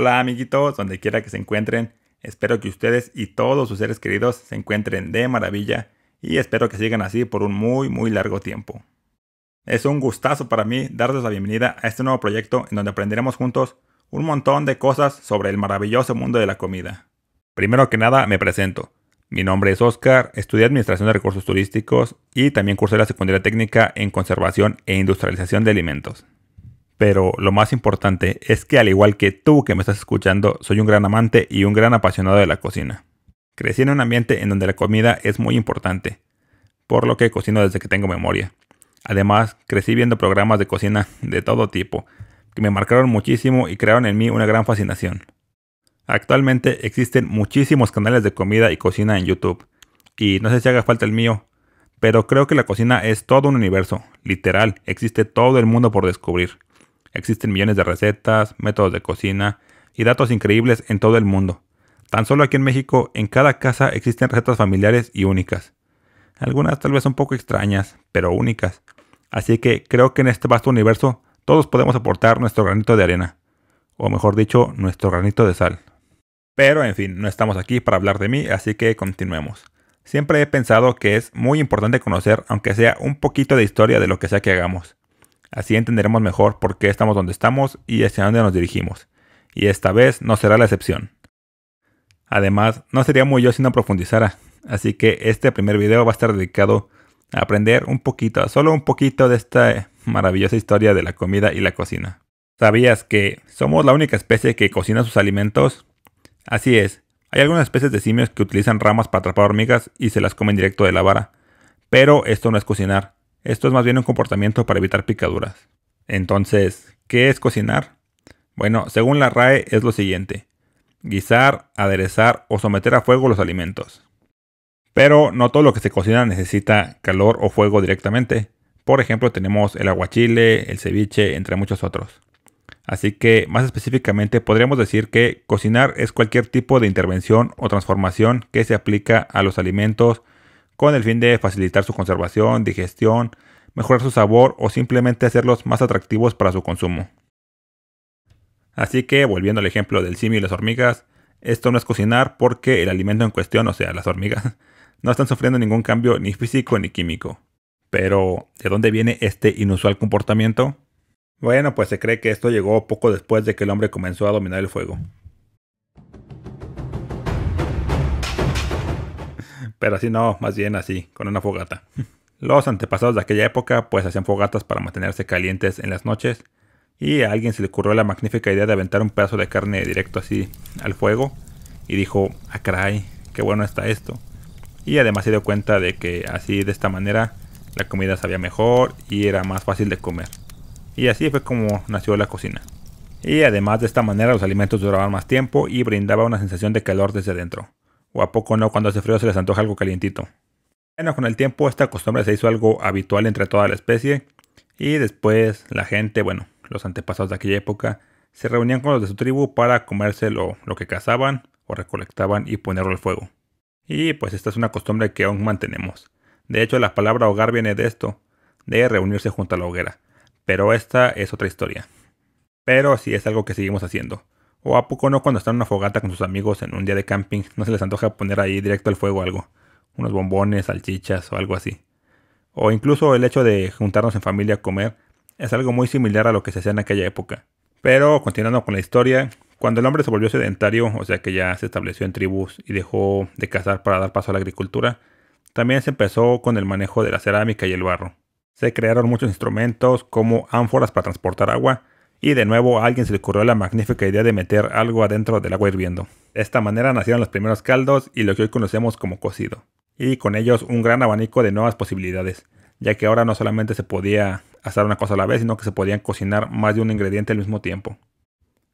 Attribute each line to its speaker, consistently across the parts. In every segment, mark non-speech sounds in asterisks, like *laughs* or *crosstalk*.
Speaker 1: Hola amiguitos, donde quiera que se encuentren, espero que ustedes y todos sus seres queridos se encuentren de maravilla y espero que sigan así por un muy muy largo tiempo. Es un gustazo para mí darles la bienvenida a este nuevo proyecto en donde aprenderemos juntos un montón de cosas sobre el maravilloso mundo de la comida. Primero que nada, me presento. Mi nombre es Oscar, estudié Administración de Recursos Turísticos y también cursé la secundaria técnica en Conservación e Industrialización de Alimentos. Pero lo más importante es que al igual que tú que me estás escuchando, soy un gran amante y un gran apasionado de la cocina. Crecí en un ambiente en donde la comida es muy importante, por lo que cocino desde que tengo memoria. Además, crecí viendo programas de cocina de todo tipo, que me marcaron muchísimo y crearon en mí una gran fascinación. Actualmente existen muchísimos canales de comida y cocina en YouTube, y no sé si haga falta el mío, pero creo que la cocina es todo un universo, literal, existe todo el mundo por descubrir. Existen millones de recetas, métodos de cocina y datos increíbles en todo el mundo. Tan solo aquí en México, en cada casa existen recetas familiares y únicas. Algunas tal vez un poco extrañas, pero únicas. Así que creo que en este vasto universo todos podemos aportar nuestro granito de arena. O mejor dicho, nuestro granito de sal. Pero en fin, no estamos aquí para hablar de mí, así que continuemos. Siempre he pensado que es muy importante conocer, aunque sea un poquito de historia de lo que sea que hagamos. Así entenderemos mejor por qué estamos donde estamos y hacia dónde nos dirigimos. Y esta vez no será la excepción. Además, no sería muy yo si no profundizara, así que este primer video va a estar dedicado a aprender un poquito, solo un poquito de esta maravillosa historia de la comida y la cocina. ¿Sabías que somos la única especie que cocina sus alimentos? Así es, hay algunas especies de simios que utilizan ramas para atrapar hormigas y se las comen directo de la vara, pero esto no es cocinar, esto es más bien un comportamiento para evitar picaduras. Entonces, ¿qué es cocinar? Bueno, según la RAE es lo siguiente. Guisar, aderezar o someter a fuego los alimentos. Pero no todo lo que se cocina necesita calor o fuego directamente. Por ejemplo, tenemos el aguachile, el ceviche, entre muchos otros. Así que, más específicamente, podríamos decir que cocinar es cualquier tipo de intervención o transformación que se aplica a los alimentos con el fin de facilitar su conservación, digestión, mejorar su sabor o simplemente hacerlos más atractivos para su consumo. Así que, volviendo al ejemplo del simio y las hormigas, esto no es cocinar porque el alimento en cuestión, o sea, las hormigas, *laughs* no están sufriendo ningún cambio ni físico ni químico. Pero, ¿de dónde viene este inusual comportamiento? Bueno, pues se cree que esto llegó poco después de que el hombre comenzó a dominar el fuego. pero así no, más bien así, con una fogata. *laughs* Los antepasados de aquella época pues hacían fogatas para mantenerse calientes en las noches y a alguien se le ocurrió la magnífica idea de aventar un pedazo de carne directo así al fuego y dijo, ah caray, qué bueno está esto. Y además se dio cuenta de que así de esta manera la comida sabía mejor y era más fácil de comer. Y así fue como nació la cocina. Y además de esta manera los alimentos duraban más tiempo y brindaba una sensación de calor desde dentro. ¿O a poco no cuando hace frío se les antoja algo calientito? Bueno, con el tiempo esta costumbre se hizo algo habitual entre toda la especie y después la gente, bueno, los antepasados de aquella época, se reunían con los de su tribu para comerse lo, lo que cazaban o recolectaban y ponerlo al fuego. Y pues esta es una costumbre que aún mantenemos. De hecho, la palabra hogar viene de esto, de reunirse junto a la hoguera. Pero esta es otra historia. Pero sí es algo que seguimos haciendo. ¿O a poco no cuando están en una fogata con sus amigos en un día de camping no se les antoja poner ahí directo al fuego algo? Unos bombones, salchichas o algo así. O incluso el hecho de juntarnos en familia a comer es algo muy similar a lo que se hacía en aquella época. Pero continuando con la historia, cuando el hombre se volvió sedentario, o sea que ya se estableció en tribus y dejó de cazar para dar paso a la agricultura, también se empezó con el manejo de la cerámica y el barro. Se crearon muchos instrumentos como ánforas para transportar agua, y de nuevo alguien se le ocurrió la magnífica idea de meter algo adentro del agua hirviendo. De esta manera nacieron los primeros caldos y lo que hoy conocemos como cocido. Y con ellos un gran abanico de nuevas posibilidades, ya que ahora no solamente se podía hacer una cosa a la vez, sino que se podían cocinar más de un ingrediente al mismo tiempo.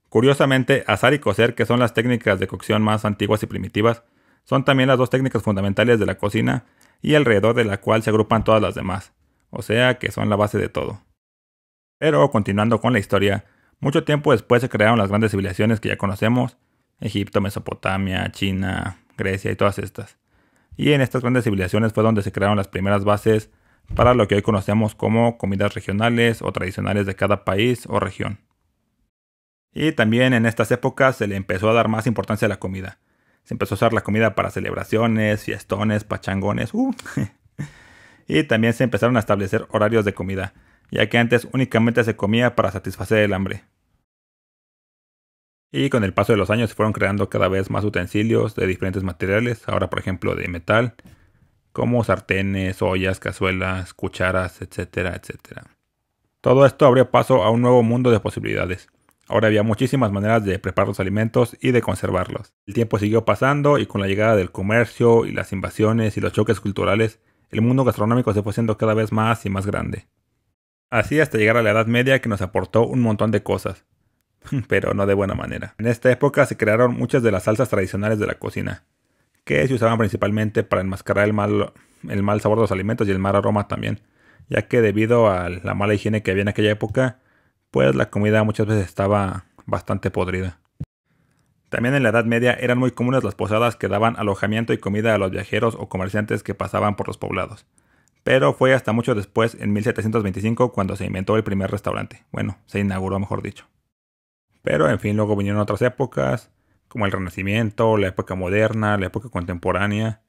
Speaker 1: Curiosamente, asar y cocer, que son las técnicas de cocción más antiguas y primitivas, son también las dos técnicas fundamentales de la cocina y alrededor de la cual se agrupan todas las demás, o sea que son la base de todo. Pero continuando con la historia, mucho tiempo después se crearon las grandes civilizaciones que ya conocemos, Egipto, Mesopotamia, China, Grecia y todas estas. Y en estas grandes civilizaciones fue donde se crearon las primeras bases para lo que hoy conocemos como comidas regionales o tradicionales de cada país o región. Y también en estas épocas se le empezó a dar más importancia a la comida. Se empezó a usar la comida para celebraciones, fiestones, pachangones. Uh, *laughs* y también se empezaron a establecer horarios de comida ya que antes únicamente se comía para satisfacer el hambre. Y con el paso de los años se fueron creando cada vez más utensilios de diferentes materiales, ahora por ejemplo de metal, como sartenes, ollas, cazuelas, cucharas, etcétera, etcétera. Todo esto abrió paso a un nuevo mundo de posibilidades. Ahora había muchísimas maneras de preparar los alimentos y de conservarlos. El tiempo siguió pasando y con la llegada del comercio y las invasiones y los choques culturales, el mundo gastronómico se fue haciendo cada vez más y más grande. Así hasta llegar a la Edad Media que nos aportó un montón de cosas, *laughs* pero no de buena manera. En esta época se crearon muchas de las salsas tradicionales de la cocina, que se usaban principalmente para enmascarar el mal, sabor de los alimentos y el mal aroma también, ya que debido a la mala higiene que había en aquella época, pues la comida muchas veces estaba bastante podrida. También en la Edad Media eran muy comunes las posadas que daban alojamiento y comida a los viajeros o comerciantes que pasaban por los poblados pero fue hasta mucho después, en 1725, cuando se inventó el primer restaurante. Bueno, se inauguró, mejor dicho. Pero, en fin, luego vinieron otras épocas, como el Renacimiento, la época moderna, la época contemporánea,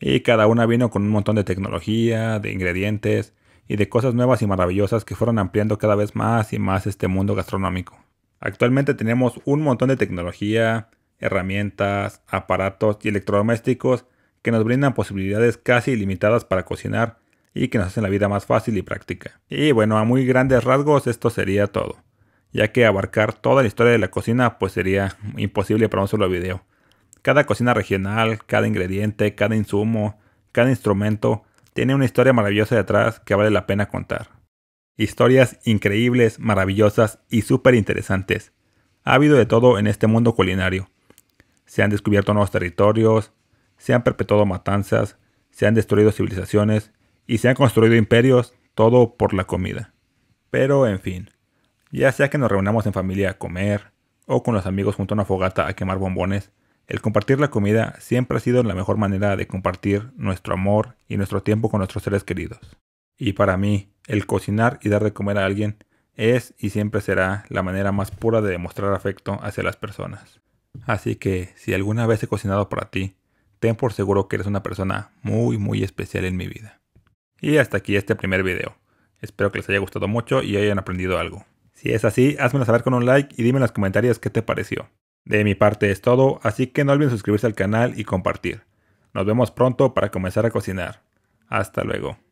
Speaker 1: y cada una vino con un montón de tecnología, de ingredientes y de cosas nuevas y maravillosas que fueron ampliando cada vez más y más este mundo gastronómico. Actualmente tenemos un montón de tecnología, herramientas, aparatos y electrodomésticos que nos brindan posibilidades casi ilimitadas para cocinar y que nos hacen la vida más fácil y práctica. Y bueno, a muy grandes rasgos esto sería todo, ya que abarcar toda la historia de la cocina pues sería imposible para un solo video. Cada cocina regional, cada ingrediente, cada insumo, cada instrumento tiene una historia maravillosa detrás que vale la pena contar. Historias increíbles, maravillosas y súper interesantes. Ha habido de todo en este mundo culinario. Se han descubierto nuevos territorios, se han perpetuado matanzas, se han destruido civilizaciones y se han construido imperios, todo por la comida. Pero en fin, ya sea que nos reunamos en familia a comer o con los amigos junto a una fogata a quemar bombones, el compartir la comida siempre ha sido la mejor manera de compartir nuestro amor y nuestro tiempo con nuestros seres queridos. Y para mí, el cocinar y dar de comer a alguien es y siempre será la manera más pura de demostrar afecto hacia las personas. Así que si alguna vez he cocinado para ti ten por seguro que eres una persona muy muy especial en mi vida. Y hasta aquí este primer video. Espero que les haya gustado mucho y hayan aprendido algo. Si es así, házmelo saber con un like y dime en los comentarios qué te pareció. De mi parte es todo, así que no olviden suscribirse al canal y compartir. Nos vemos pronto para comenzar a cocinar. Hasta luego.